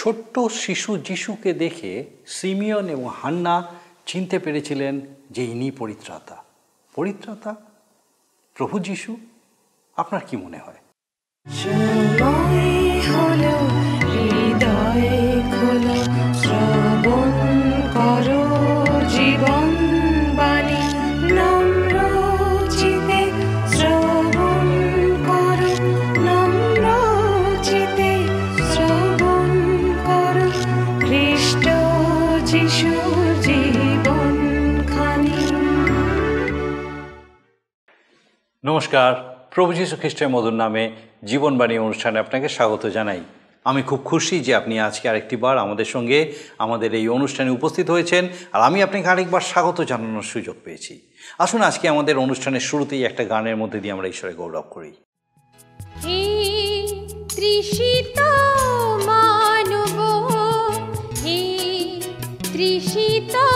ছোট্ট শিশু যিশুকে দেখে সিমিয়ন এবং হান্না চিনতে পেরেছিলেন যে ইনি পরিত্রাতা পরিত্রাতা প্রভু যিশু আপনার কি মনে হয় নমস্কার প্রভু যীশু খ্রিস্টের মধুর নামে জীবনবাণী অনুষ্ঠানে আপনাকে স্বাগত জানাই আমি খুব খুশি যে আপনি আজকে আরেকটি বার আমাদের সঙ্গে আমাদের এই অনুষ্ঠানে উপস্থিত হয়েছেন আর আমি আপনাকে আরেকবার স্বাগত জানানোর সুযোগ পেয়েছি আসুন আজকে আমাদের অনুষ্ঠানের শুরুতেই একটা গানের মধ্যে দিয়ে আমরা ঈশ্বরে গৌরব করি মানব হে তৃষিতা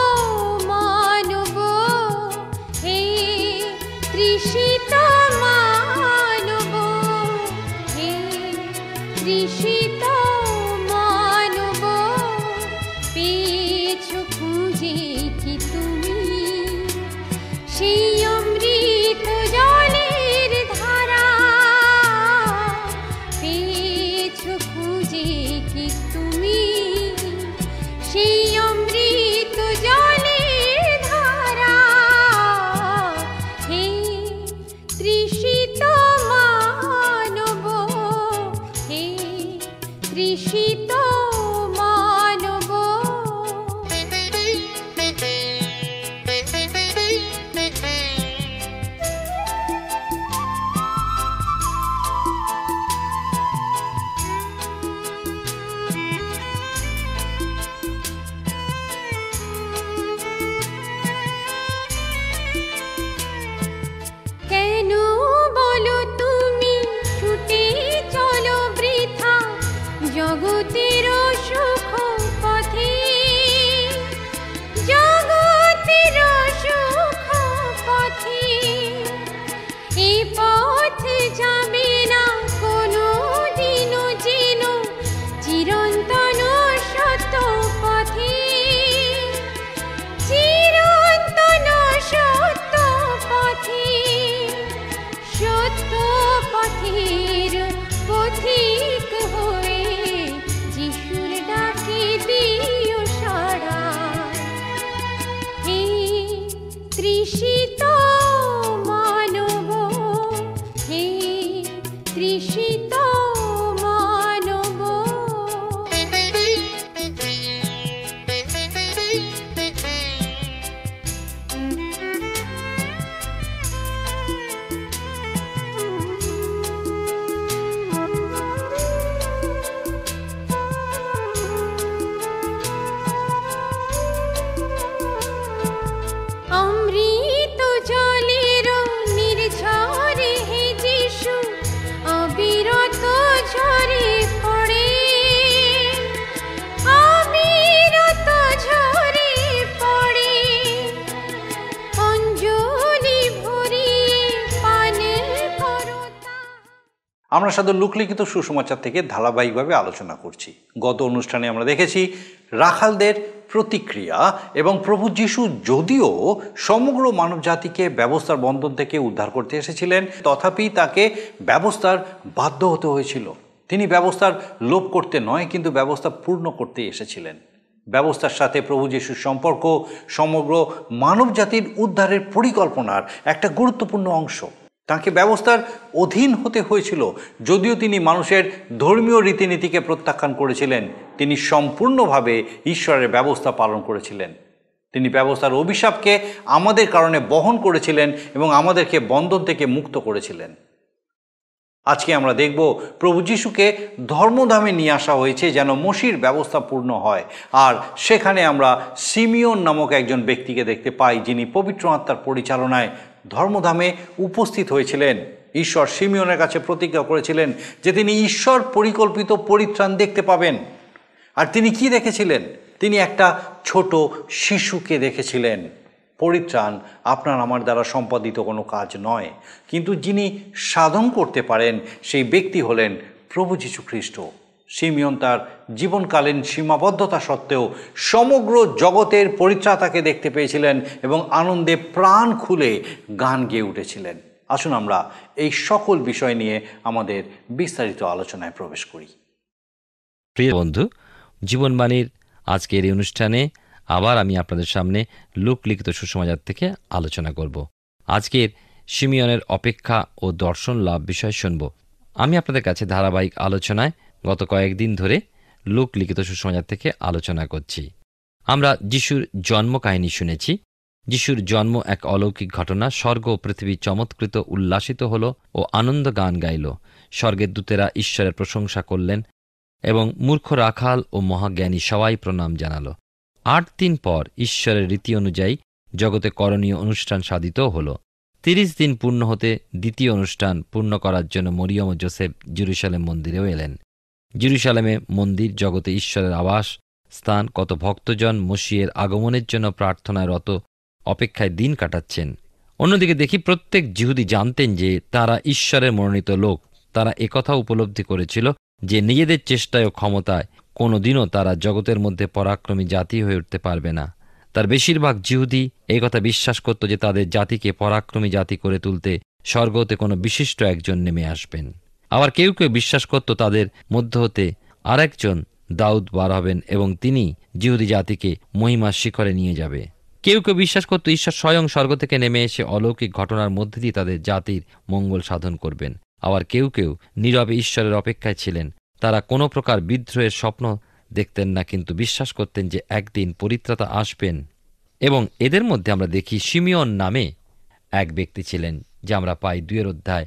আমরা সাধু লোকলিখিত সুসমাচার থেকে ধারাবাহিকভাবে আলোচনা করছি গত অনুষ্ঠানে আমরা দেখেছি রাখালদের প্রতিক্রিয়া এবং প্রভু যিশু যদিও সমগ্র মানব জাতিকে ব্যবস্থার বন্ধন থেকে উদ্ধার করতে এসেছিলেন তথাপি তাকে ব্যবস্থার বাধ্য হতে হয়েছিল তিনি ব্যবস্থার লোভ করতে নয় কিন্তু ব্যবস্থা পূর্ণ করতে এসেছিলেন ব্যবস্থার সাথে প্রভু যিশুর সম্পর্ক সমগ্র মানব জাতির উদ্ধারের পরিকল্পনার একটা গুরুত্বপূর্ণ অংশ তাকে ব্যবস্থার অধীন হতে হয়েছিল যদিও তিনি মানুষের ধর্মীয় রীতিনীতিকে প্রত্যাখ্যান করেছিলেন তিনি সম্পূর্ণভাবে ঈশ্বরের ব্যবস্থা পালন করেছিলেন তিনি ব্যবস্থার অভিশাপকে আমাদের কারণে বহন করেছিলেন এবং আমাদেরকে বন্ধন থেকে মুক্ত করেছিলেন আজকে আমরা দেখব প্রভু যিশুকে ধর্মধামে নিয়ে আসা হয়েছে যেন মসির ব্যবস্থা পূর্ণ হয় আর সেখানে আমরা সিমিয়ন নামক একজন ব্যক্তিকে দেখতে পাই যিনি পবিত্র আত্মার পরিচালনায় ধর্মধামে উপস্থিত হয়েছিলেন ঈশ্বর সিমিয়নের কাছে প্রতিজ্ঞা করেছিলেন যে তিনি ঈশ্বর পরিকল্পিত পরিত্রাণ দেখতে পাবেন আর তিনি কি দেখেছিলেন তিনি একটা ছোট শিশুকে দেখেছিলেন পরিত্রাণ আপনার আমার দ্বারা সম্পাদিত কোনো কাজ নয় কিন্তু যিনি সাধন করতে পারেন সেই ব্যক্তি হলেন প্রভু যীশুখ্রিস্ট খ্রিস্ট সিমিয়ন তার জীবনকালীন সীমাবদ্ধতা সত্ত্বেও সমগ্র জগতের পরিত্রাতাকে দেখতে পেয়েছিলেন এবং আনন্দে প্রাণ খুলে গান গেয়ে উঠেছিলেন আসুন আমরা এই সকল বিষয় নিয়ে আমাদের বিস্তারিত আলোচনায় প্রবেশ করি প্রিয় বন্ধু জীবনবাণীর আজকের এই অনুষ্ঠানে আবার আমি আপনাদের সামনে লোকলিখিত সুসমাচার থেকে আলোচনা করব আজকের সিমিয়নের অপেক্ষা ও দর্শন লাভ বিষয় শুনব আমি আপনাদের কাছে ধারাবাহিক আলোচনায় গত কয়েকদিন ধরে লোকলিখিত সুসমাচার থেকে আলোচনা করছি আমরা যিশুর জন্ম কাহিনী শুনেছি যিশুর জন্ম এক অলৌকিক ঘটনা স্বর্গ ও পৃথিবী চমৎকৃত উল্লাসিত হল ও আনন্দ গান গাইল স্বর্গের দূতেরা ঈশ্বরের প্রশংসা করলেন এবং মূর্খ রাখাল ও মহাজ্ঞানী সবাই প্রণাম জানাল আট দিন পর ঈশ্বরের রীতি অনুযায়ী জগতে করণীয় অনুষ্ঠান সাধিত হল তিরিশ দিন পূর্ণ হতে দ্বিতীয় অনুষ্ঠান পূর্ণ করার জন্য মরিয়ম ও জোসেফ জেরুসালেম মন্দিরেও এলেন জিরুসালামে মন্দির জগতে ঈশ্বরের আবাস স্থান কত ভক্তজন মসিয়ের আগমনের জন্য রত অপেক্ষায় দিন কাটাচ্ছেন অন্যদিকে দেখি প্রত্যেক জিহুদি জানতেন যে তারা ঈশ্বরের মনোনীত লোক তারা একথা উপলব্ধি করেছিল যে নিজেদের চেষ্টায় ও ক্ষমতায় কোনোদিনও তারা জগতের মধ্যে পরাক্রমী জাতি হয়ে উঠতে পারবে না তার বেশিরভাগ জিহুদি এই কথা বিশ্বাস করত যে তাদের জাতিকে পরাক্রমী জাতি করে তুলতে স্বর্গতে কোনো বিশিষ্ট একজন নেমে আসবেন আবার কেউ কেউ বিশ্বাস করত তাদের মধ্য হতে আরেকজন দাউদ বার হবেন এবং তিনি জিহুদি জাতিকে মহিমার শিখরে নিয়ে যাবে কেউ কেউ বিশ্বাস করত ঈশ্বর স্বয়ং স্বর্গ থেকে নেমে এসে অলৌকিক ঘটনার মধ্যে দিয়ে তাদের জাতির মঙ্গল সাধন করবেন আবার কেউ কেউ নীরবে ঈশ্বরের অপেক্ষায় ছিলেন তারা কোনো প্রকার বিদ্রোহের স্বপ্ন দেখতেন না কিন্তু বিশ্বাস করতেন যে একদিন পরিত্রাতা আসবেন এবং এদের মধ্যে আমরা দেখি সিমিয়ন নামে এক ব্যক্তি ছিলেন যে আমরা পাই দুয়ের অধ্যায়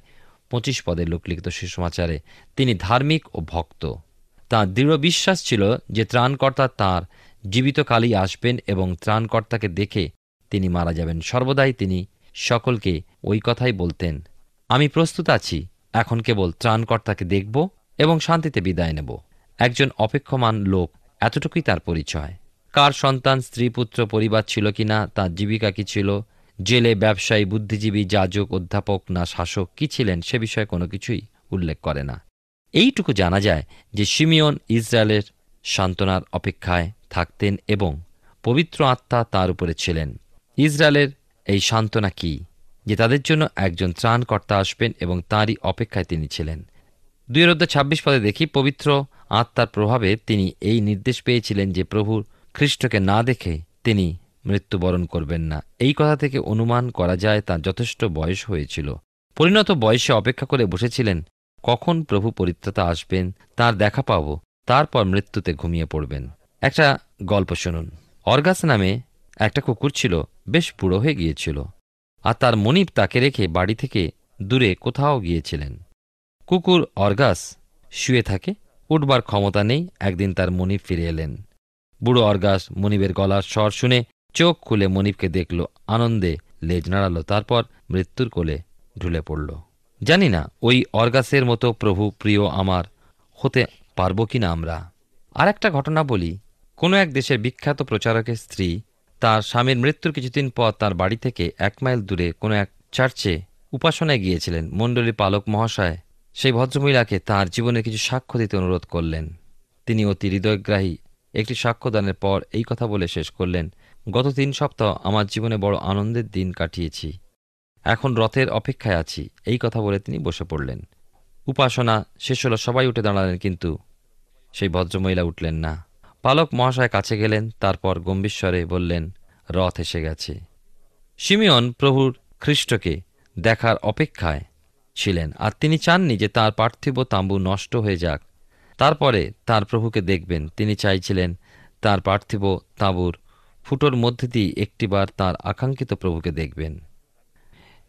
পঁচিশ পদে লোকলিখিত সুষমাচারে তিনি ধার্মিক ও ভক্ত তাঁর দৃঢ় বিশ্বাস ছিল যে ত্রাণকর্তা তাঁর জীবিতকালই আসবেন এবং ত্রাণকর্তাকে দেখে তিনি মারা যাবেন সর্বদাই তিনি সকলকে ওই কথাই বলতেন আমি প্রস্তুত আছি এখন কেবল ত্রাণকর্তাকে দেখব এবং শান্তিতে বিদায় নেব একজন অপেক্ষমান লোক এতটুকুই তার পরিচয় কার সন্তান স্ত্রী পুত্র পরিবার ছিল কিনা তাঁর জীবিকা কি ছিল জেলে ব্যবসায়ী বুদ্ধিজীবী যাজক অধ্যাপক না শাসক কি ছিলেন সে বিষয়ে কোনো কিছুই উল্লেখ করে না এইটুকু জানা যায় যে সিমিয়ন ইসরায়েলের সান্ত্বনার অপেক্ষায় থাকতেন এবং পবিত্র আত্মা তার উপরে ছিলেন ইসরায়েলের এই সান্ত্বনা কি যে তাদের জন্য একজন ত্রাণকর্তা আসবেন এবং তাঁরই অপেক্ষায় তিনি ছিলেন দুই রোদ্দ ছাব্বিশ পদে দেখি পবিত্র আত্মার প্রভাবে তিনি এই নির্দেশ পেয়েছিলেন যে প্রভু খ্রিস্টকে না দেখে তিনি মৃত্যুবরণ করবেন না এই কথা থেকে অনুমান করা যায় তাঁর যথেষ্ট বয়স হয়েছিল পরিণত বয়সে অপেক্ষা করে বসেছিলেন কখন প্রভু পরিত্রাতা আসবেন তার দেখা পাব তারপর মৃত্যুতে ঘুমিয়ে পড়বেন একটা গল্প শুনুন অর্গাস নামে একটা কুকুর ছিল বেশ বুড়ো হয়ে গিয়েছিল আর তার মনিব তাকে রেখে বাড়ি থেকে দূরে কোথাও গিয়েছিলেন কুকুর অর্গাস শুয়ে থাকে উঠবার ক্ষমতা নেই একদিন তার মনিব ফিরে এলেন বুড়ো অর্গাস মনিবের গলার স্বর শুনে চোখ খুলে মনিপকে দেখল আনন্দে লেজ নাড়ালো তারপর মৃত্যুর কোলে ঢুলে পড়ল জানি না ওই অর্গাসের মতো প্রভু প্রিয় আমার হতে পারব কি না আমরা আর একটা ঘটনা বলি কোনো এক দেশের বিখ্যাত প্রচারকের স্ত্রী তার স্বামীর মৃত্যুর কিছুদিন পর তার বাড়ি থেকে এক মাইল দূরে কোনো এক চার্চে উপাসনায় গিয়েছিলেন মণ্ডলী পালক মহাশয় সেই ভদ্রমহিলাকে তার জীবনে কিছু সাক্ষ্য দিতে অনুরোধ করলেন তিনি অতি হৃদয়গ্রাহী একটি সাক্ষ্যদানের পর এই কথা বলে শেষ করলেন গত তিন সপ্তাহ আমার জীবনে বড় আনন্দের দিন কাটিয়েছি এখন রথের অপেক্ষায় আছি এই কথা বলে তিনি বসে পড়লেন উপাসনা শেষ হলো সবাই উঠে দাঁড়ালেন কিন্তু সেই ভদ্রমহিলা উঠলেন না পালক মহাশয় কাছে গেলেন তারপর গম্ভীরস্বরে বললেন রথ এসে গেছে সিমিয়ন প্রভুর খ্রিস্টকে দেখার অপেক্ষায় ছিলেন আর তিনি চাননি যে তার পার্থিব তাঁবু নষ্ট হয়ে যাক তারপরে তার প্রভুকে দেখবেন তিনি চাইছিলেন তার পার্থিব তাঁবুর ফুটোর মধ্যে দিয়ে একটিবার তার আকাঙ্ক্ষিত প্রভুকে দেখবেন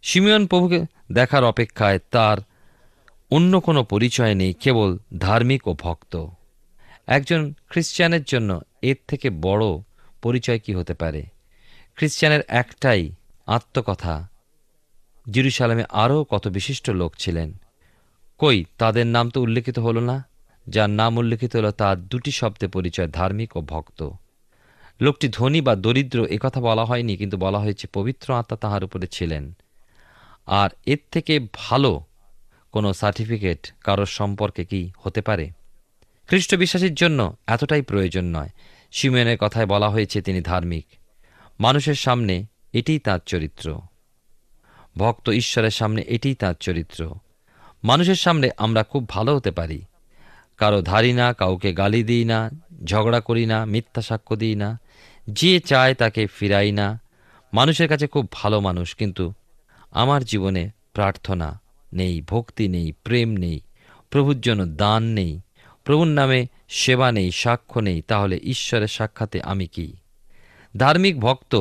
সিমিয়ন প্রভুকে দেখার অপেক্ষায় তার অন্য কোনো পরিচয় নেই কেবল ধার্মিক ও ভক্ত একজন খ্রিস্টানের জন্য এর থেকে বড় পরিচয় কি হতে পারে খ্রিস্টানের একটাই আত্মকথা জিরুসালামে আরও কত বিশিষ্ট লোক ছিলেন কই তাদের নাম তো উল্লেখিত হলো না যার নাম উল্লেখিত হল তার দুটি শব্দে পরিচয় ধার্মিক ও ভক্ত লোকটি ধনী বা দরিদ্র কথা বলা হয়নি কিন্তু বলা হয়েছে পবিত্র আত্মা তাহার উপরে ছিলেন আর এর থেকে ভালো কোনো সার্টিফিকেট কারোর সম্পর্কে কি হতে পারে খ্রিস্ট বিশ্বাসীর জন্য এতটাই প্রয়োজন নয় সিমিয়নের কথায় বলা হয়েছে তিনি ধার্মিক মানুষের সামনে এটিই তাঁর চরিত্র ভক্ত ঈশ্বরের সামনে এটিই তাঁর চরিত্র মানুষের সামনে আমরা খুব ভালো হতে পারি কারো ধারি না কাউকে গালি দিই না ঝগড়া করি না মিথ্যা সাক্ষ্য দিই না যে চায় তাকে ফিরাই না মানুষের কাছে খুব ভালো মানুষ কিন্তু আমার জীবনে প্রার্থনা নেই ভক্তি নেই প্রেম নেই প্রভুর জন্য দান নেই প্রভুর নামে সেবা নেই সাক্ষ্য নেই তাহলে ঈশ্বরের সাক্ষাতে আমি কি ধার্মিক ভক্ত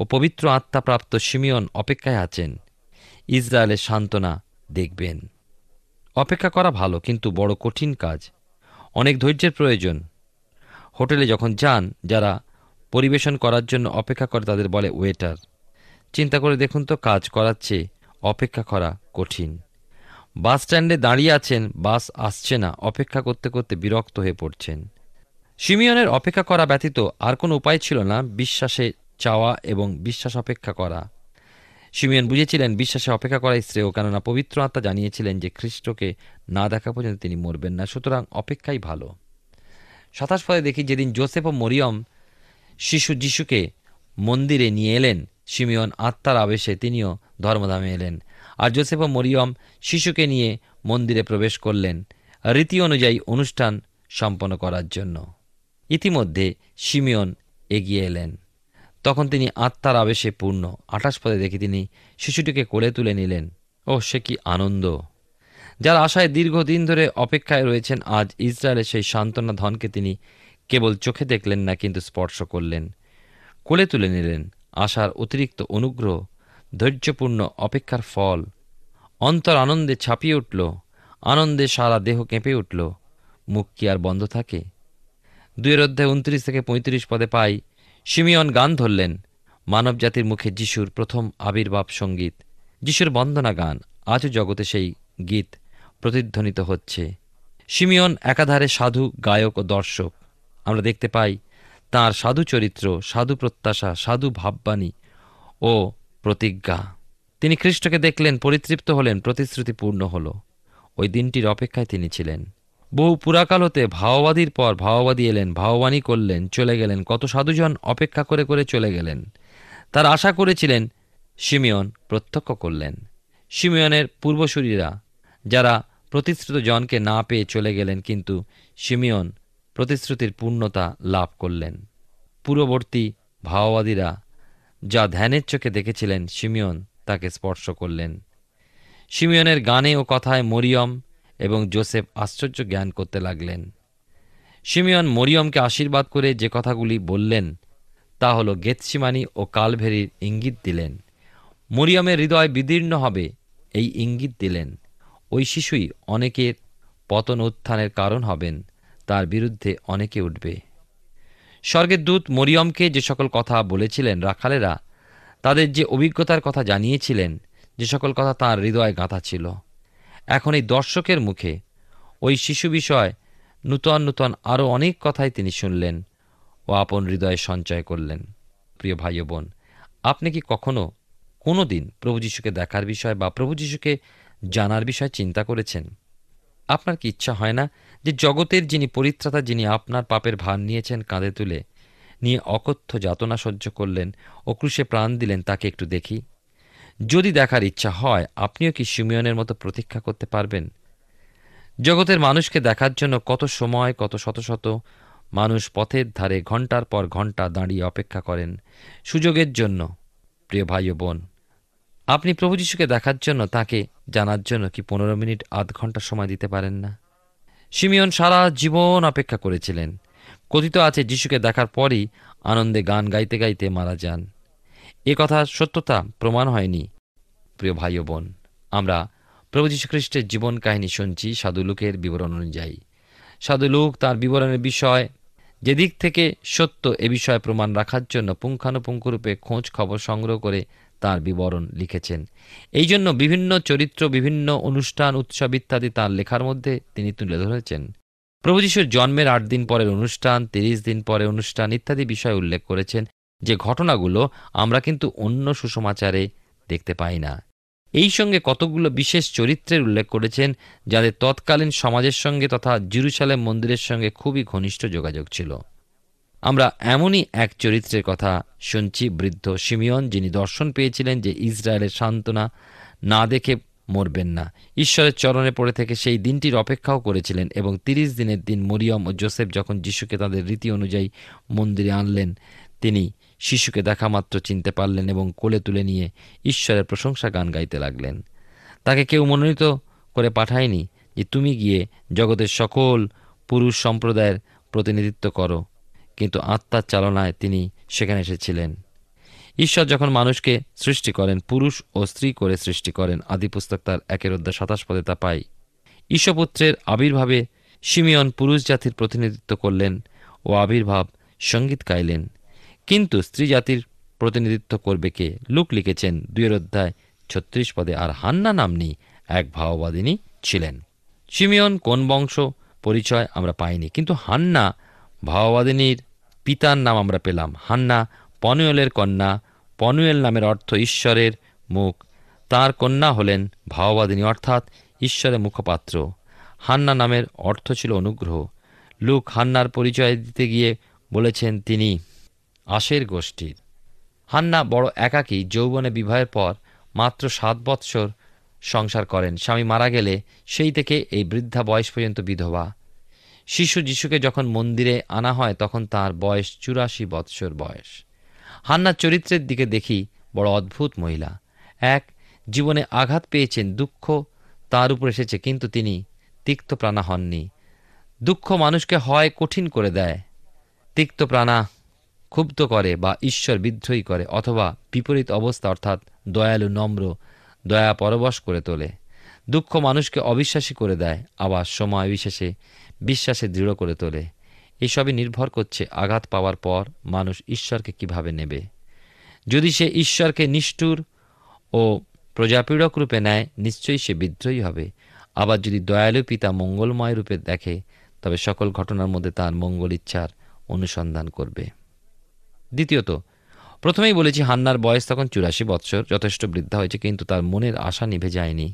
ও পবিত্র আত্মাপ্রাপ্ত সিমিয়ন অপেক্ষায় আছেন ইসরায়েলের সান্ত্বনা দেখবেন অপেক্ষা করা ভালো কিন্তু বড় কঠিন কাজ অনেক ধৈর্যের প্রয়োজন হোটেলে যখন যান যারা পরিবেশন করার জন্য অপেক্ষা করে তাদের বলে ওয়েটার চিন্তা করে দেখুন তো কাজ করার চেয়ে অপেক্ষা করা কঠিন বাস স্ট্যান্ডে দাঁড়িয়ে আছেন বাস আসছে না অপেক্ষা করতে করতে বিরক্ত হয়ে পড়ছেন সিমিয়নের অপেক্ষা করা ব্যতীত আর কোনো উপায় ছিল না বিশ্বাসে চাওয়া এবং বিশ্বাস অপেক্ষা করা সিমিয়ন বুঝেছিলেন বিশ্বাসে অপেক্ষা করাই শ্রেয় কেননা পবিত্র আত্মা জানিয়েছিলেন যে খ্রিস্টকে না দেখা পর্যন্ত তিনি মরবেন না সুতরাং অপেক্ষাই ভালো সাতাশ পরে দেখি যেদিন জোসেফ ও মরিয়ম শিশু যিশুকে মন্দিরে নিয়ে এলেন সিমিয়ন আত্মার আবেশে তিনিও ধর্মধামে এলেন আর জোসেফ ও মরিয়ম শিশুকে নিয়ে মন্দিরে প্রবেশ করলেন রীতি অনুযায়ী অনুষ্ঠান সম্পন্ন করার জন্য ইতিমধ্যে সিমিয়ন এগিয়ে এলেন তখন তিনি আত্মার আবেশে পূর্ণ আঠাশ পদে দেখে তিনি শিশুটিকে কোলে তুলে নিলেন ও সে কি আনন্দ যার আশায় দীর্ঘদিন ধরে অপেক্ষায় রয়েছেন আজ ইসরায়েলের সেই সান্ত্বনা ধনকে তিনি কেবল চোখে দেখলেন না কিন্তু স্পর্শ করলেন কোলে তুলে নিলেন আশার অতিরিক্ত অনুগ্রহ ধৈর্যপূর্ণ অপেক্ষার ফল অন্তর আনন্দে ছাপিয়ে উঠল আনন্দে সারা দেহ কেঁপে উঠল মুখ কি আর বন্ধ থাকে দুয়ের অধ্যায় উনত্রিশ থেকে পঁয়ত্রিশ পদে পাই সিমিয়ন গান ধরলেন মানবজাতির মুখে যিশুর প্রথম আবির্ভাব সঙ্গীত যিশুর বন্দনা গান আজও জগতে সেই গীত প্রতিধ্বনিত হচ্ছে সিমিয়ন একাধারে সাধু গায়ক ও দর্শক আমরা দেখতে পাই তার সাধু চরিত্র সাধু প্রত্যাশা সাধু ভাববাণী ও প্রতিজ্ঞা তিনি খ্রিস্টকে দেখলেন পরিতৃপ্ত হলেন প্রতিশ্রুতিপূর্ণ হল ওই দিনটির অপেক্ষায় তিনি ছিলেন বহু পুরাকাল হতে ভাওবাদীর পর ভাওবাদী এলেন ভাওবাণী করলেন চলে গেলেন কত সাধুজন অপেক্ষা করে করে চলে গেলেন তার আশা করেছিলেন সিমিয়ন প্রত্যক্ষ করলেন সিমিয়নের পূর্বসূরীরা যারা প্রতিশ্রুত জনকে না পেয়ে চলে গেলেন কিন্তু সিমিয়ন প্রতিশ্রুতির পূর্ণতা লাভ করলেন পূর্ববর্তী ভাওবাদীরা যা ধ্যানের চোখে দেখেছিলেন সিমিয়ন তাকে স্পর্শ করলেন সিমিয়নের গানে ও কথায় মরিয়ম এবং জোসেফ আশ্চর্য জ্ঞান করতে লাগলেন সিমিয়ন মরিয়মকে আশীর্বাদ করে যে কথাগুলি বললেন তা হল গেতসিমানি ও কালভেরির ইঙ্গিত দিলেন মরিয়মের হৃদয় বিদীর্ণ হবে এই ইঙ্গিত দিলেন ওই শিশুই অনেকের পতন উত্থানের কারণ হবেন তার বিরুদ্ধে অনেকে উঠবে স্বর্গের দূত মরিয়মকে যে সকল কথা বলেছিলেন রাখালেরা তাদের যে অভিজ্ঞতার কথা জানিয়েছিলেন যে সকল কথা তার হৃদয়ে গাঁথা ছিল এখন এই দর্শকের মুখে ওই শিশু বিষয় নূতন নূতন আরও অনেক কথাই তিনি শুনলেন ও আপন হৃদয়ে সঞ্চয় করলেন প্রিয় ভাই বোন আপনি কি কখনো কোনো দিন প্রভু যিশুকে দেখার বিষয় বা প্রভু যিশুকে জানার বিষয় চিন্তা করেছেন আপনার কি ইচ্ছা হয় না যে জগতের যিনি পরিত্রাতা যিনি আপনার পাপের ভার নিয়েছেন কাঁধে তুলে নিয়ে অকথ্য যাতনা সহ্য করলেন ও ক্রুশে প্রাণ দিলেন তাকে একটু দেখি যদি দেখার ইচ্ছা হয় আপনিও কি সুমিয়নের মতো প্রতীক্ষা করতে পারবেন জগতের মানুষকে দেখার জন্য কত সময় কত শত শত মানুষ পথের ধারে ঘন্টার পর ঘন্টা দাঁড়িয়ে অপেক্ষা করেন সুযোগের জন্য প্রিয় ভাই ও বোন আপনি প্রভু যীশুকে দেখার জন্য তাকে জানার জন্য কি পনেরো মিনিট আধ ঘন্টা সময় দিতে পারেন না সিমিয়ন সারা জীবন অপেক্ষা করেছিলেন কথিত আছে যিশুকে দেখার পরই আনন্দে গান গাইতে গাইতে মারা যান এ কথা সত্যতা প্রমাণ হয়নি প্রিয় ভাই বোন আমরা প্রভু যীশু খ্রিস্টের জীবন কাহিনী শুনছি সাধুলুকের বিবরণ অনুযায়ী সাধুলুক তার বিবরণের বিষয় যেদিক থেকে সত্য এ বিষয়ে প্রমাণ রাখার জন্য পুঙ্খানুপুঙ্খরূপে খোঁজ খবর সংগ্রহ করে তার বিবরণ লিখেছেন এই জন্য বিভিন্ন চরিত্র বিভিন্ন অনুষ্ঠান উৎসব ইত্যাদি তার লেখার মধ্যে তিনি তুলে ধরেছেন প্রভুযশুর জন্মের আট দিন পরের অনুষ্ঠান তিরিশ দিন পরে অনুষ্ঠান ইত্যাদি বিষয় উল্লেখ করেছেন যে ঘটনাগুলো আমরা কিন্তু অন্য সুসমাচারে দেখতে পাই না এই সঙ্গে কতগুলো বিশেষ চরিত্রের উল্লেখ করেছেন যাদের তৎকালীন সমাজের সঙ্গে তথা জিরুসালেম মন্দিরের সঙ্গে খুবই ঘনিষ্ঠ যোগাযোগ ছিল আমরা এমনই এক চরিত্রের কথা শুনছি বৃদ্ধ সিমিয়ন যিনি দর্শন পেয়েছিলেন যে ইসরায়েলের সান্ত্বনা না দেখে মরবেন না ঈশ্বরের চরণে পড়ে থেকে সেই দিনটির অপেক্ষাও করেছিলেন এবং তিরিশ দিনের দিন মরিয়ম ও জোসেফ যখন যিশুকে তাদের রীতি অনুযায়ী মন্দিরে আনলেন তিনি শিশুকে দেখা মাত্র চিনতে পারলেন এবং কোলে তুলে নিয়ে ঈশ্বরের প্রশংসা গান গাইতে লাগলেন তাকে কেউ মনোনীত করে পাঠায়নি যে তুমি গিয়ে জগতের সকল পুরুষ সম্প্রদায়ের প্রতিনিধিত্ব করো কিন্তু আত্মার চালনায় তিনি সেখানে এসেছিলেন ঈশ্বর যখন মানুষকে সৃষ্টি করেন পুরুষ ও স্ত্রী করে সৃষ্টি করেন আদিপুস্তক তার একের অধ্যায় সাতাশ পদে তা পাই ঈশ্বপুত্রের আবির্ভাবে সিমিয়ন পুরুষ জাতির প্রতিনিধিত্ব করলেন ও আবির্ভাব সঙ্গীত গাইলেন কিন্তু স্ত্রী জাতির প্রতিনিধিত্ব করবে কে লুক লিখেছেন দুয়ের অধ্যায় ছত্রিশ পদে আর হান্না নামনি এক ভাওবাদিনী ছিলেন সিমিয়ন কোন বংশ পরিচয় আমরা পাইনি কিন্তু হান্না ভাওবাদিনীর পিতার নাম আমরা পেলাম হান্না পনুয়েলের কন্যা পনুয়েল নামের অর্থ ঈশ্বরের মুখ তার কন্যা হলেন ভাওবাদিনী অর্থাৎ ঈশ্বরের মুখপাত্র হান্না নামের অর্থ ছিল অনুগ্রহ লুক হান্নার পরিচয় দিতে গিয়ে বলেছেন তিনি আশের গোষ্ঠীর হান্না বড় একাকী যৌবনে বিবাহের পর মাত্র সাত বৎসর সংসার করেন স্বামী মারা গেলে সেই থেকে এই বৃদ্ধা বয়স পর্যন্ত বিধবা শিশু যিশুকে যখন মন্দিরে আনা হয় তখন তার বয়স চুরাশি বৎসর বয়স হান্নার চরিত্রের দিকে দেখি বড় অদ্ভুত মহিলা এক জীবনে আঘাত পেয়েছেন দুঃখ তার উপর এসেছে কিন্তু তিনি তিক্ত প্রাণা হননি দুঃখ মানুষকে হয় কঠিন করে দেয় তিক্ত প্রাণা ক্ষুব্ধ করে বা ঈশ্বর বিদ্রোহী করে অথবা বিপরীত অবস্থা অর্থাৎ দয়ালু নম্র দয়া পরবশ করে তোলে দুঃখ মানুষকে অবিশ্বাসী করে দেয় আবার সময় বিশেষে বিশ্বাসে দৃঢ় করে তোলে এসবই নির্ভর করছে আঘাত পাওয়ার পর মানুষ ঈশ্বরকে কিভাবে নেবে যদি সে ঈশ্বরকে নিষ্ঠুর ও প্রজাপীড়ক রূপে নেয় নিশ্চয়ই সে বিদ্রোহী হবে আবার যদি দয়ালু পিতা মঙ্গলময় রূপে দেখে তবে সকল ঘটনার মধ্যে তার মঙ্গল ইচ্ছার অনুসন্ধান করবে দ্বিতীয়ত প্রথমেই বলেছি হান্নার বয়স তখন চুরাশি বৎসর যথেষ্ট বৃদ্ধা হয়েছে কিন্তু তার মনের আশা নিভে যায়নি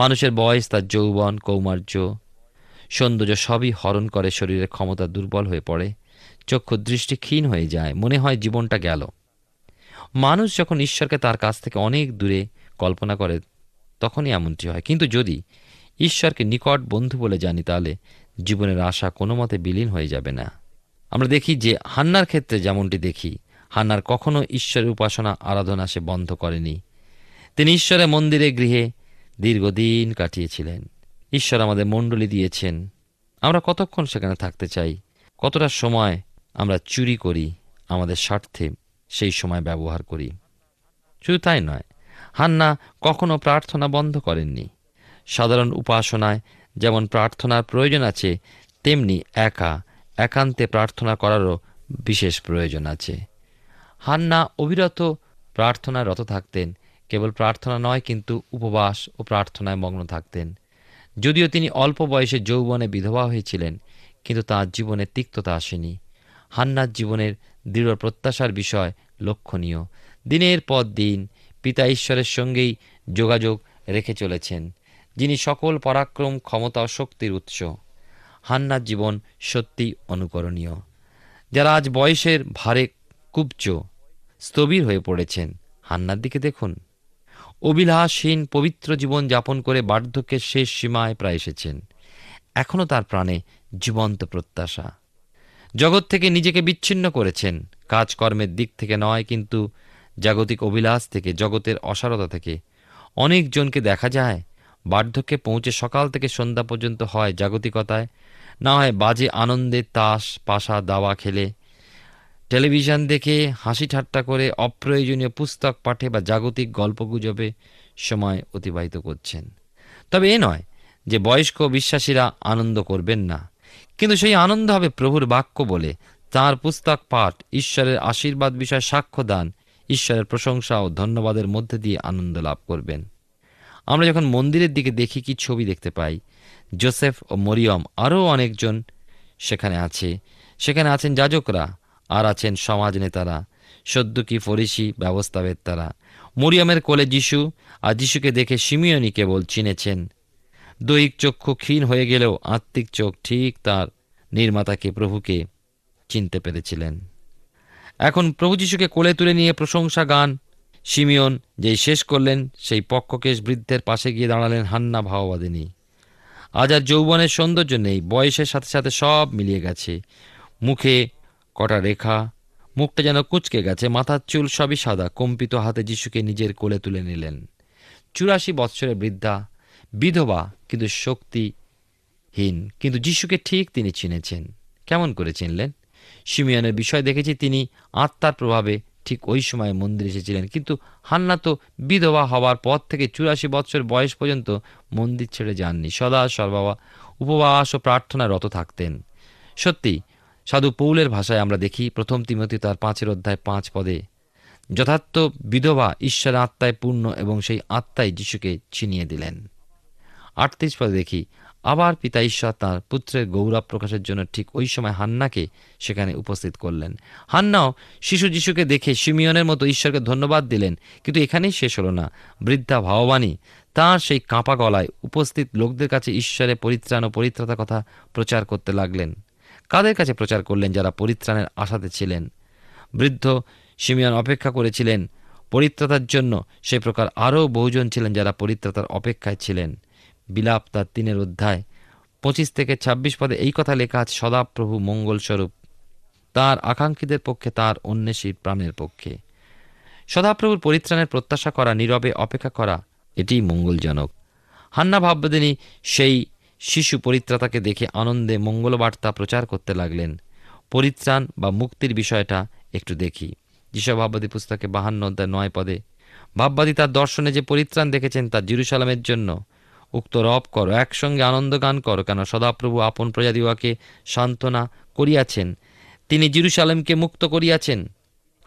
মানুষের বয়স তার যৌবন কৌমার্য সৌন্দর্য সবই হরণ করে শরীরের ক্ষমতা দুর্বল হয়ে পড়ে চক্ষু দৃষ্টি ক্ষীণ হয়ে যায় মনে হয় জীবনটা গেল মানুষ যখন ঈশ্বরকে তার কাছ থেকে অনেক দূরে কল্পনা করে তখনই এমনটি হয় কিন্তু যদি ঈশ্বরকে নিকট বন্ধু বলে জানি তাহলে জীবনের আশা কোনো মতে বিলীন হয়ে যাবে না আমরা দেখি যে হান্নার ক্ষেত্রে যেমনটি দেখি হান্নার কখনো ঈশ্বরের উপাসনা আরাধনা সে বন্ধ করেনি তিনি ঈশ্বরের মন্দিরে গৃহে দীর্ঘদিন কাটিয়েছিলেন ঈশ্বর আমাদের মণ্ডলী দিয়েছেন আমরা কতক্ষণ সেখানে থাকতে চাই কতটা সময় আমরা চুরি করি আমাদের স্বার্থে সেই সময় ব্যবহার করি শুধু তাই নয় হান্না কখনো প্রার্থনা বন্ধ করেননি সাধারণ উপাসনায় যেমন প্রার্থনার প্রয়োজন আছে তেমনি একা একান্তে প্রার্থনা করারও বিশেষ প্রয়োজন আছে হান্না অবিরত প্রার্থনারত থাকতেন কেবল প্রার্থনা নয় কিন্তু উপবাস ও প্রার্থনায় মগ্ন থাকতেন যদিও তিনি অল্প বয়সে যৌবনে বিধবা হয়েছিলেন কিন্তু তাঁর জীবনে তিক্ততা আসেনি হান্নার জীবনের দৃঢ় প্রত্যাশার বিষয় লক্ষণীয় দিনের পর দিন পিতা ঈশ্বরের সঙ্গেই যোগাযোগ রেখে চলেছেন যিনি সকল পরাক্রম ক্ষমতা ও শক্তির উৎস হান্নার জীবন সত্যি অনুকরণীয় যারা আজ বয়সের ভারে কুব্জ স্থবির হয়ে পড়েছেন হান্নার দিকে দেখুন অভিলাষহীন পবিত্র জীবন যাপন করে বার্ধক্যের শেষ সীমায় প্রায় এসেছেন এখনও তার প্রাণে জীবন্ত প্রত্যাশা জগৎ থেকে নিজেকে বিচ্ছিন্ন করেছেন কাজকর্মের দিক থেকে নয় কিন্তু জাগতিক অভিলাষ থেকে জগতের অসারতা থেকে অনেকজনকে দেখা যায় বার্ধক্যে পৌঁছে সকাল থেকে সন্ধ্যা পর্যন্ত হয় জাগতিকতায় না হয় বাজে আনন্দে তাস পাশা দাওয়া খেলে টেলিভিশন দেখে হাসি ঠাট্টা করে অপ্রয়োজনীয় পুস্তক পাঠে বা জাগতিক গল্পগুজবে সময় অতিবাহিত করছেন তবে এ নয় যে বয়স্ক বিশ্বাসীরা আনন্দ করবেন না কিন্তু সেই আনন্দ হবে প্রভুর বাক্য বলে তার পুস্তক পাঠ ঈশ্বরের আশীর্বাদ বিষয় সাক্ষ্য দান ঈশ্বরের প্রশংসা ও ধন্যবাদের মধ্যে দিয়ে আনন্দ লাভ করবেন আমরা যখন মন্দিরের দিকে দেখি কি ছবি দেখতে পাই জোসেফ ও মরিয়ম আরও অনেকজন সেখানে আছে সেখানে আছেন যাজকরা আর আছেন সমাজনেতারা সদ্যকি ফরিসি ব্যবস্থাবেত্তারা মরিয়মের কোলে যিশু আর যিশুকে দেখে সিমিয়নি কেবল চিনেছেন দৈহিক চক্ষু ক্ষীণ হয়ে গেলেও আত্মিক চোখ ঠিক তার নির্মাতাকে প্রভুকে চিনতে পেরেছিলেন এখন প্রভু যিশুকে কোলে তুলে নিয়ে প্রশংসা গান সিমিয়ন যেই শেষ করলেন সেই পক্ষকেশ বৃদ্ধের পাশে গিয়ে দাঁড়ালেন হান্না ভাওবাদিনী আজ আর যৌবনের সৌন্দর্য নেই বয়সের সাথে সাথে সব মিলিয়ে গেছে মুখে কটা রেখা মুখটা যেন কুচকে গেছে মাথার চুল সবই সাদা কম্পিত হাতে যিশুকে নিজের কোলে তুলে নিলেন চুরাশি বৎসরের বৃদ্ধা বিধবা কিন্তু শক্তিহীন কিন্তু যিশুকে ঠিক তিনি চিনেছেন কেমন করে চিনলেন সিমিয়ানের বিষয় দেখেছি তিনি আত্মার প্রভাবে ঠিক ওই সময় মন্দিরে এসেছিলেন কিন্তু হান্না তো বিধবা হওয়ার পর থেকে চুরাশি বৎসর বয়স পর্যন্ত মন্দির ছেড়ে যাননি সদা সর্বাবা উপবাস ও প্রার্থনা রত থাকতেন সত্যি সাধু পৌলের ভাষায় আমরা দেখি প্রথম তিমতি তার পাঁচের অধ্যায় পাঁচ পদে যথার্থ বিধবা ঈশ্বরের আত্মায় পূর্ণ এবং সেই আত্মায় যিশুকে ছিনিয়ে দিলেন আটত্রিশ পদে দেখি আবার পিতা ঈশ্বর তাঁর পুত্রের গৌরব প্রকাশের জন্য ঠিক ওই সময় হান্নাকে সেখানে উপস্থিত করলেন হান্নাও শিশু যিশুকে দেখে সিমিয়নের মতো ঈশ্বরকে ধন্যবাদ দিলেন কিন্তু এখানেই শেষ হলো না বৃদ্ধা ভাববাণী তাঁর সেই কাঁপা গলায় উপস্থিত লোকদের কাছে ঈশ্বরের পরিত্রাণ ও পরিত্রাতার কথা প্রচার করতে লাগলেন কাদের কাছে প্রচার করলেন যারা পরিত্রাণের আশাতে ছিলেন বৃদ্ধ সিমিয়ান অপেক্ষা করেছিলেন পরিত্রাতার জন্য সেই প্রকার আরও বহুজন ছিলেন যারা পরিত্রাতার অপেক্ষায় ছিলেন বিলাপ তার তিনের অধ্যায় পঁচিশ থেকে ছাব্বিশ পদে এই কথা লেখা আছে সদাপ্রভু মঙ্গলস্বরূপ তার আকাঙ্ক্ষীদের পক্ষে তার অন্বেষীর প্রাণের পক্ষে সদাপ্রভুর পরিত্রাণের প্রত্যাশা করা নীরবে অপেক্ষা করা এটি মঙ্গলজনক হান্না ভাববেদিনী সেই শিশু পরিত্রাতাকে দেখে আনন্দে মঙ্গলবার্তা প্রচার করতে লাগলেন পরিত্রাণ বা মুক্তির বিষয়টা একটু দেখি যিশব ভাববাদী পুস্তকে বাহান্ন অধ্যায় নয় পদে ভাববাদী তার দর্শনে যে পরিত্রাণ দেখেছেন তা জিরুসালামের জন্য উক্ত রব কর একসঙ্গে আনন্দ গান কর কেন সদাপ্রভু আপন প্রজাদিওয়াকে সান্ত্বনা করিয়াছেন তিনি জিরুসালামকে মুক্ত করিয়াছেন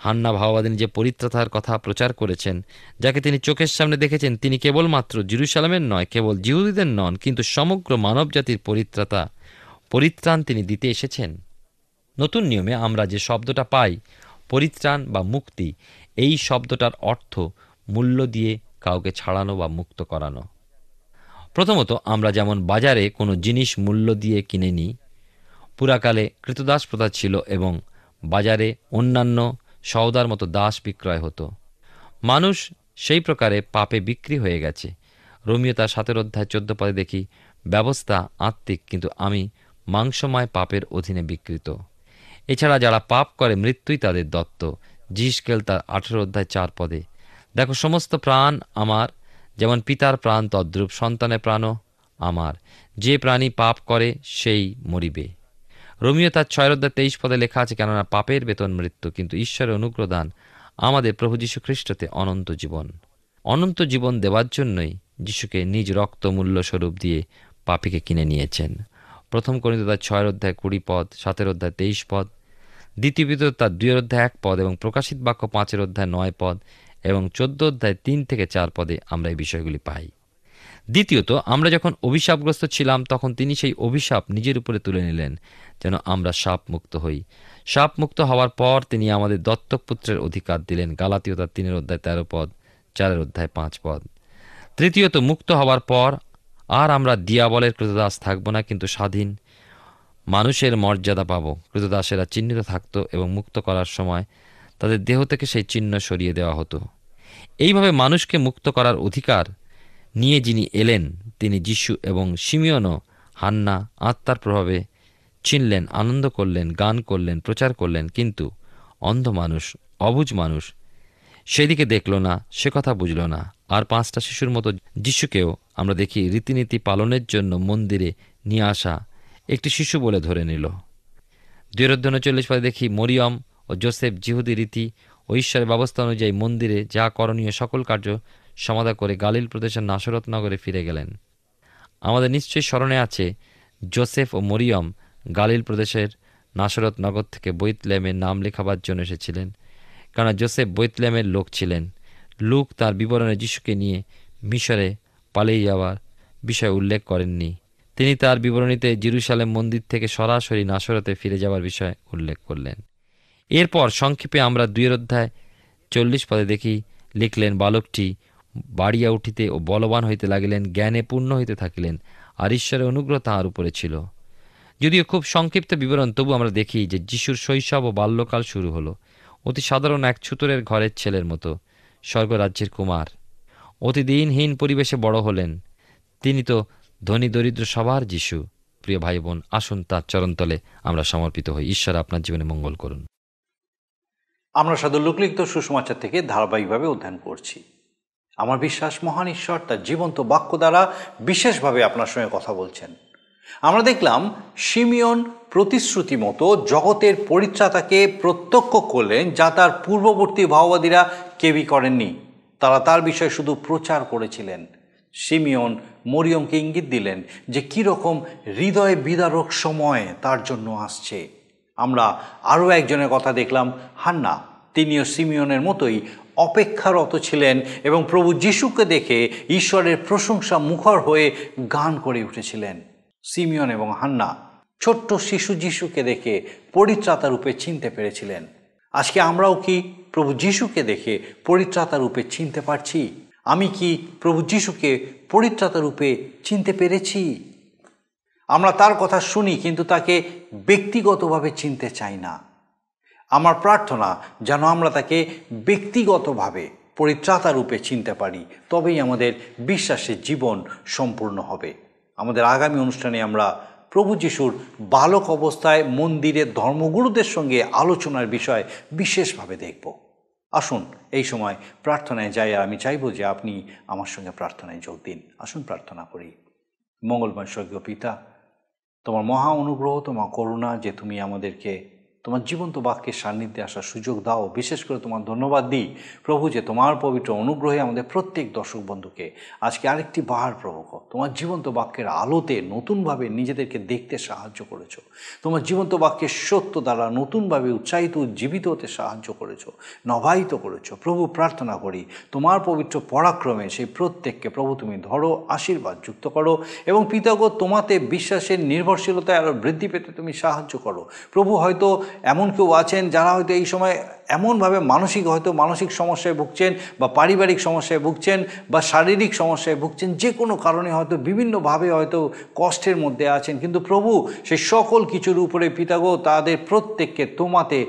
হান্না ভাওয়াদিন যে পরিত্রাতার কথা প্রচার করেছেন যাকে তিনি চোখের সামনে দেখেছেন তিনি কেবলমাত্র জিরুসালামের নয় কেবল জিহুদিদের নন কিন্তু সমগ্র মানবজাতির পরিত্রাতা পরিত্রাণ তিনি দিতে এসেছেন নতুন নিয়মে আমরা যে শব্দটা পাই পরিত্রাণ বা মুক্তি এই শব্দটার অর্থ মূল্য দিয়ে কাউকে ছাড়ানো বা মুক্ত করানো প্রথমত আমরা যেমন বাজারে কোনো জিনিস মূল্য দিয়ে কিনে নিই পুরাকালে কৃতদাস প্রথা ছিল এবং বাজারে অন্যান্য সওদার মতো দাস বিক্রয় হতো মানুষ সেই প্রকারে পাপে বিক্রি হয়ে গেছে রোমিও তার সাতের অধ্যায় চোদ্দ পদে দেখি ব্যবস্থা আত্মিক কিন্তু আমি মাংসময় পাপের অধীনে বিকৃত এছাড়া যারা পাপ করে মৃত্যুই তাদের দত্ত জিসকেল তার আঠেরো অধ্যায় চার পদে দেখো সমস্ত প্রাণ আমার যেমন পিতার প্রাণ তদ্রূপ সন্তানের প্রাণও আমার যে প্রাণী পাপ করে সেই মরিবে রোমিও তার ছয় অধ্যায় তেইশ পদে লেখা আছে কেননা পাপের বেতন মৃত্যু কিন্তু ঈশ্বরের অনুগ্রদান আমাদের প্রভু যীশু খ্রিস্টতে অনন্ত জীবন অনন্ত জীবন দেওয়ার জন্যই যিশুকে নিজ রক্ত মূল্য স্বরূপ দিয়ে পাপিকে কিনে নিয়েছেন প্রথম করিন্ত তার ছয় অধ্যায় কুড়ি পদ সাতের অধ্যায় তেইশ পদ দ্বিতীয়ত তার দুই অধ্যায় এক পদ এবং প্রকাশিত বাক্য পাঁচের অধ্যায় নয় পদ এবং চোদ্দ অধ্যায় তিন থেকে চার পদে আমরা এই বিষয়গুলি পাই দ্বিতীয়ত আমরা যখন অভিশাপগ্রস্ত ছিলাম তখন তিনি সেই অভিশাপ নিজের উপরে তুলে নিলেন যেন আমরা সাপমুক্ত হই সাপমুক্ত হওয়ার পর তিনি আমাদের দত্তক পুত্রের অধিকার দিলেন গালাতীয় তার তিনের অধ্যায় তেরো পদ চারের অধ্যায় পাঁচ পদ তৃতীয়ত মুক্ত হওয়ার পর আর আমরা দিয়াবলের কৃতদাস থাকব না কিন্তু স্বাধীন মানুষের মর্যাদা পাব কৃতদাসেরা চিহ্নিত থাকত এবং মুক্ত করার সময় তাদের দেহ থেকে সেই চিহ্ন সরিয়ে দেওয়া হতো এইভাবে মানুষকে মুক্ত করার অধিকার নিয়ে যিনি এলেন তিনি যিশু এবং সিমিয়নও হান্না আত্মার প্রভাবে চিনলেন আনন্দ করলেন গান করলেন প্রচার করলেন কিন্তু অন্ধ মানুষ অবুজ মানুষ সেদিকে দেখল না সে কথা বুঝল না আর পাঁচটা শিশুর মতো যিশুকেও আমরা দেখি রীতিনীতি পালনের জন্য মন্দিরে নিয়ে আসা একটি শিশু বলে ধরে নিল দুই চল্লিশ পরে দেখি মরিয়ম ও জোসেফ জিহুদি রীতি ও ঈশ্বরের ব্যবস্থা অনুযায়ী মন্দিরে যা করণীয় সকল কার্য সমাধা করে গালিল প্রদেশের নাসরত নগরে ফিরে গেলেন আমাদের নিশ্চয়ই স্মরণে আছে জোসেফ ও মরিয়ম গালিল প্রদেশের নাসরত নগর থেকে বৈতলেমে নাম লেখাবার জন্য এসেছিলেন কেন জোসেফ বৈতলেমের লোক ছিলেন লুক তার বিবরণে যিশুকে নিয়ে মিশরে পালিয়ে যাওয়ার বিষয় উল্লেখ করেননি তিনি তার বিবরণীতে জিরুসালেম মন্দির থেকে সরাসরি নাসরতে ফিরে যাওয়ার বিষয় উল্লেখ করলেন এরপর সংক্ষেপে আমরা দুই অধ্যায় চল্লিশ পদে দেখি লিখলেন বালকটি বাড়িয়া উঠিতে ও বলবান হইতে লাগিলেন জ্ঞানে পূর্ণ হইতে থাকিলেন আর ঈশ্বরের অনুগ্রহ তাহার উপরে ছিল যদিও খুব সংক্ষিপ্ত বিবরণ তবু আমরা দেখি যে যিশুর শৈশব ও বাল্যকাল শুরু হলো অতি সাধারণ এক ছুতরের ঘরের ছেলের মতো স্বর্গরাজ্যের কুমার অতি দিনহীন পরিবেশে বড় হলেন তিনি তো ধনী দরিদ্র সবার যিশু প্রিয় ভাই বোন আসুন তার চরণতলে আমরা সমর্পিত হই ঈশ্বর আপনার জীবনে মঙ্গল করুন আমরা সাধু লোকলিপ্ত সুসমাচার থেকে ধারাবাহিকভাবে অধ্যয়ন করছি আমার বিশ্বাস মহান ঈশ্বর তার জীবন্ত বাক্য দ্বারা বিশেষভাবে আপনার সঙ্গে কথা বলছেন আমরা দেখলাম সিমিয়ন প্রতিশ্রুতি মতো জগতের পরিত্রাতাকে প্রত্যক্ষ করলেন যা তার পূর্ববর্তী ভাওবাদীরা কেবি করেননি তারা তার বিষয়ে শুধু প্রচার করেছিলেন সিমিয়ন মরিয়মকে ইঙ্গিত দিলেন যে কীরকম হৃদয় বিদারক সময় তার জন্য আসছে আমরা আরও একজনের কথা দেখলাম হান্না তিনিও সিমিয়নের মতোই অপেক্ষারত ছিলেন এবং প্রভু যিশুকে দেখে ঈশ্বরের প্রশংসা মুখর হয়ে গান করে উঠেছিলেন সিমিয়ন এবং হান্না ছোট্ট শিশু যিশুকে দেখে পরিত্রাতা রূপে চিনতে পেরেছিলেন আজকে আমরাও কি প্রভু যিশুকে দেখে পরিত্রাতা রূপে চিনতে পারছি আমি কি প্রভু যিশুকে পরিত্রাতা রূপে চিনতে পেরেছি আমরা তার কথা শুনি কিন্তু তাকে ব্যক্তিগতভাবে চিনতে চাই না আমার প্রার্থনা যেন আমরা তাকে ব্যক্তিগতভাবে রূপে চিনতে পারি তবেই আমাদের বিশ্বাসের জীবন সম্পূর্ণ হবে আমাদের আগামী অনুষ্ঠানে আমরা প্রভু যিশুর বালক অবস্থায় মন্দিরের ধর্মগুরুদের সঙ্গে আলোচনার বিষয় বিশেষভাবে দেখব আসুন এই সময় প্রার্থনায় যাই আর আমি চাইব যে আপনি আমার সঙ্গে প্রার্থনায় যোগ দিন আসুন প্রার্থনা করি মঙ্গলময় স্বর্গীয় পিতা তোমার মহা অনুগ্রহ তোমার করুণা যে তুমি আমাদেরকে তোমার জীবন্ত বাক্যের সান্নিধ্যে আসার সুযোগ দাও বিশেষ করে তোমার ধন্যবাদ দিই প্রভু যে তোমার পবিত্র অনুগ্রহে আমাদের প্রত্যেক দর্শক বন্ধুকে আজকে আরেকটি বার প্রভু তোমার জীবন্ত বাক্যের আলোতে নতুনভাবে নিজেদেরকে দেখতে সাহায্য করেছো তোমার জীবন্ত বাক্যের সত্য দ্বারা নতুনভাবে উৎসাহিত উজ্জীবিত হতে সাহায্য করেছো নবায়িত করেছো প্রভু প্রার্থনা করি তোমার পবিত্র পরাক্রমে সেই প্রত্যেককে প্রভু তুমি ধরো আশীর্বাদ যুক্ত করো এবং পিতাগ তোমাতে বিশ্বাসের নির্ভরশীলতায় আরও বৃদ্ধি পেতে তুমি সাহায্য করো প্রভু হয়তো এমন কেউ আছেন যারা হয়তো এই সময় এমনভাবে মানসিক হয়তো মানসিক সমস্যায় ভুগছেন বা পারিবারিক সমস্যায় ভুগছেন বা শারীরিক সমস্যায় ভুগছেন যে কোনো কারণে হয়তো বিভিন্নভাবে হয়তো কষ্টের মধ্যে আছেন কিন্তু প্রভু সেই সকল কিছুর উপরে পিতাগো তাদের প্রত্যেককে তোমাতে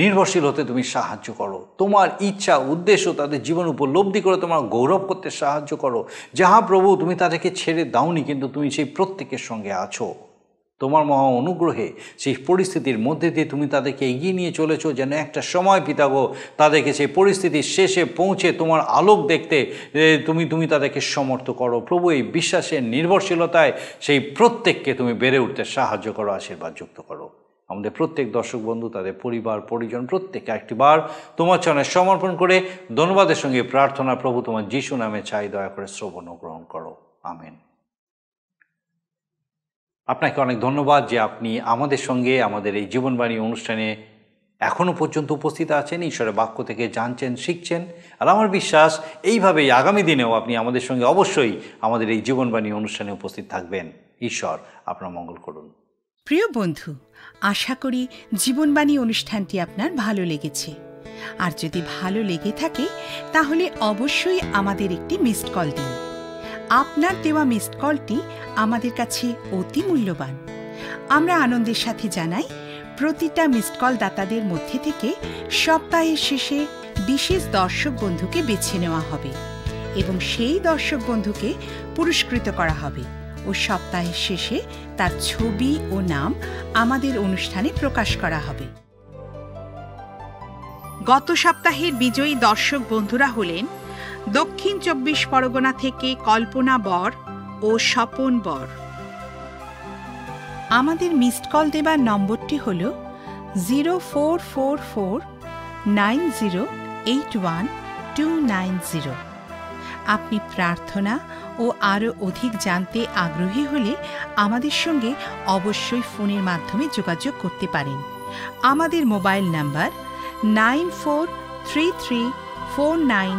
নির্ভরশীল হতে তুমি সাহায্য করো তোমার ইচ্ছা উদ্দেশ্য তাদের জীবন উপলব্ধি করে তোমার গৌরব করতে সাহায্য করো যাহা প্রভু তুমি তাদেরকে ছেড়ে দাওনি কিন্তু তুমি সেই প্রত্যেকের সঙ্গে আছো তোমার মহা অনুগ্রহে সেই পরিস্থিতির মধ্যে দিয়ে তুমি তাদেরকে এগিয়ে নিয়ে চলেছ যেন একটা সময় পিতাগো তাদেরকে সেই পরিস্থিতির শেষে পৌঁছে তোমার আলোক দেখতে তুমি তুমি তাদেরকে সমর্থ করো প্রভু এই বিশ্বাসের নির্ভরশীলতায় সেই প্রত্যেককে তুমি বেড়ে উঠতে সাহায্য করো আশীর্বাদ যুক্ত করো আমাদের প্রত্যেক দর্শক বন্ধু তাদের পরিবার পরিজন প্রত্যেকে একটিবার তোমার চরণে সমর্পণ করে ধন্যবাদের সঙ্গে প্রার্থনা প্রভু তোমার যিশু নামে চাই দয়া করে শ্রবণ গ্রহণ করো আমেন আপনাকে অনেক ধন্যবাদ যে আপনি আমাদের সঙ্গে আমাদের এই জীবনবাণী অনুষ্ঠানে এখনও পর্যন্ত উপস্থিত আছেন ঈশ্বরের বাক্য থেকে জানছেন শিখছেন আর আমার বিশ্বাস এইভাবেই আগামী দিনেও আপনি আমাদের সঙ্গে অবশ্যই আমাদের এই জীবনবাণী অনুষ্ঠানে উপস্থিত থাকবেন ঈশ্বর আপনার মঙ্গল করুন প্রিয় বন্ধু আশা করি জীবনবাণী অনুষ্ঠানটি আপনার ভালো লেগেছে আর যদি ভালো লেগে থাকে তাহলে অবশ্যই আমাদের একটি মিসড কল দিন আপনার দেওয়া মিসড কলটি আমাদের কাছে অতি মূল্যবান আমরা আনন্দের সাথে জানাই প্রতিটা মিসড কল দাতাদের মধ্যে থেকে সপ্তাহের শেষে বিশেষ দর্শক বন্ধুকে বেছে নেওয়া হবে এবং সেই দর্শক বন্ধুকে পুরস্কৃত করা হবে ও সপ্তাহের শেষে তার ছবি ও নাম আমাদের অনুষ্ঠানে প্রকাশ করা হবে গত সপ্তাহের বিজয়ী দর্শক বন্ধুরা হলেন দক্ষিণ চব্বিশ পরগনা থেকে কল্পনা বর ও স্বপন বর আমাদের মিসড কল দেবার নম্বরটি হল zero four four four nine zero eight one two nine zero আপনি প্রার্থনা ও আরও অধিক জানতে আগ্রহী হলে আমাদের সঙ্গে অবশ্যই ফোনের মাধ্যমে যোগাযোগ করতে পারেন আমাদের mobile number nine four three three four nine